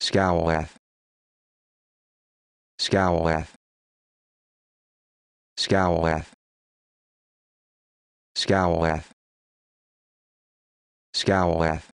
Scowleth. Scowleth. Scowleth. Scowleth. Scowleth.